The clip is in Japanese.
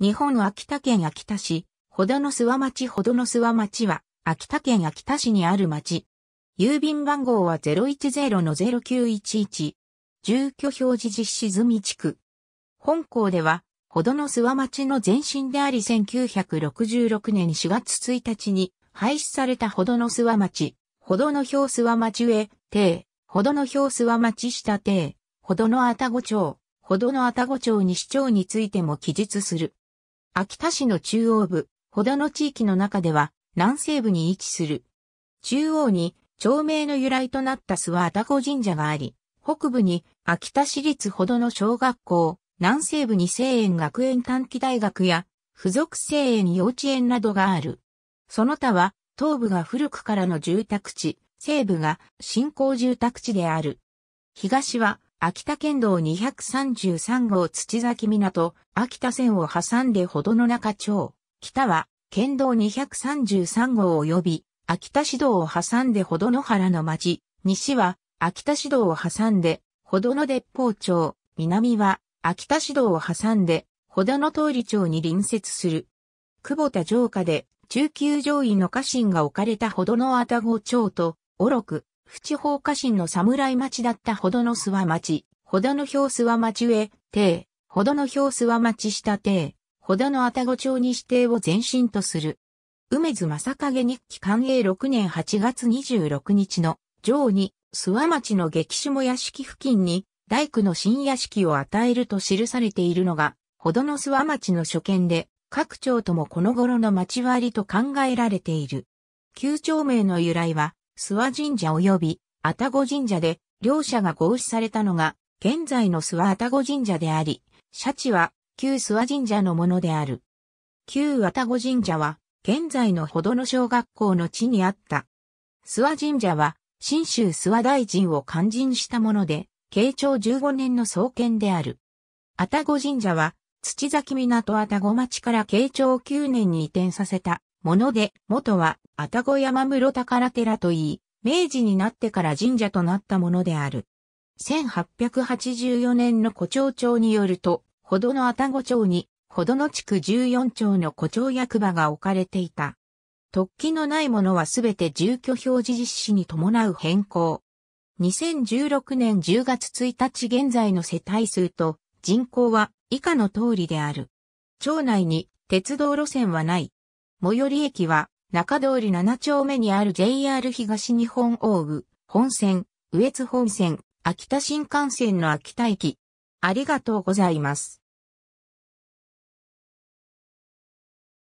日本秋田県秋田市、ほどの諏訪町ほどの諏訪町は、秋田県秋田市にある町。郵便番号は010-0911。住居表示実施済み地区。本校では、ほどの諏訪町の前身であり1966年4月1日に廃止されたほどの諏訪町、ほどの表諏訪町上、定、ほどの表諏訪町下定、ほどのたご町、ほどのたご町に市長についても記述する。秋田市の中央部、ほどの地域の中では南西部に位置する。中央に町名の由来となった諏訪田子神社があり、北部に秋田市立ほどの小学校、南西部に西園学園短期大学や付属西園幼稚園などがある。その他は東部が古くからの住宅地、西部が新興住宅地である。東は秋田県道233号土崎港、秋田線を挟んでほどの中町、北は県道233号及び秋田市道を挟んでほどの原の町、西は秋田市道を挟んでほどの鉄砲町、南は秋田市道を挟んでほどの通り町に隣接する。久保田城下で中級上位の家臣が置かれたほどの愛宕町と、おろく、府地方家臣の侍町だったほどの諏訪町、ほどの表諏訪町上、邸、ほどの表諏訪町下邸、ほどの愛宕町に指定を前身とする。梅津正影日記寛永6年8月26日の上に諏訪町の激下屋敷付近に大工の新屋敷を与えると記されているのが、ほどの諏訪町の所見で、各町ともこの頃の町割りと考えられている。旧町名の由来は、諏訪神社及び愛宕神社で、両者が合祀されたのが、現在の諏訪愛宕神社であり、社地は旧諏訪神社のものである。旧愛宕神社は、現在のほどの小学校の地にあった。諏訪神社は、新州諏訪大臣を勧進したもので、慶長15年の創建である。愛宕神社は、土崎港愛宕町から慶長9年に移転させたもので、元は、あたご山室宝寺といい、明治になってから神社となったものである。1884年の古町長によると、ほどのあたご町に、ほどの地区14町の古町役場が置かれていた。突起のないものはすべて住居表示実施に伴う変更。2016年10月1日現在の世帯数と人口は以下の通りである。町内に鉄道路線はない。最寄り駅は、中通り7丁目にある JR 東日本大部、本線、上越本線、秋田新幹線の秋田駅。ありがとうございます。